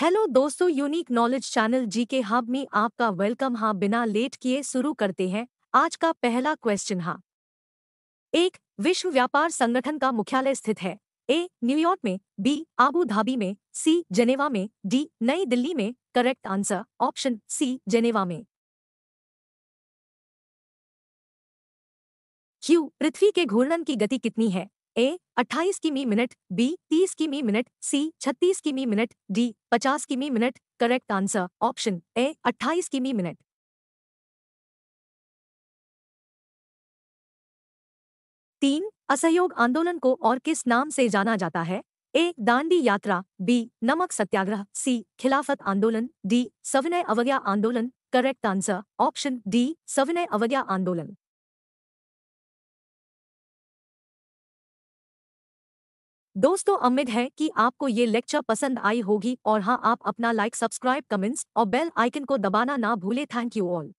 hello दोस्तों unique knowledge channel जी के hub में आपका वेलकम हाँ बिना लेट किए शुरू करते हैं आज का पहला क्वेश्चन हाँ एक विश्व व्यापार संगठन का मुख्यालय स्थित है ए न्यूयॉर्क में बी आबू धाबी में सी जेनेवा में डी नई दिल्ली में correct answer option C Geneva में क्यू पृथ्वी के घूर्णन की गति कितनी है ए 28 किमी मिनट बी 30 किमी मिनट सी 36 किमी मिनट डी 50 किमी minute correct answer option A 28 किमी मिनट तीन असहयोग आंदोलन को और किस नाम से जाना जाता है ए दांडी यात्रा बी नमक सत्याग्रह सी खिलाफत आंदोलन डी सविनय अवज्ञा आंदोलन करेक्ट आंसर ऑप्शन डी सविनय अवज्ञा आंदोलन दोस्तों उम्मीद है कि आपको ये लेक्चर पसंद आई होगी और हाँ आप अपना लाइक सब्सक्राइब कमेंट्स और बेल आइकन को दबाना ना भूले थैंक यू ऑल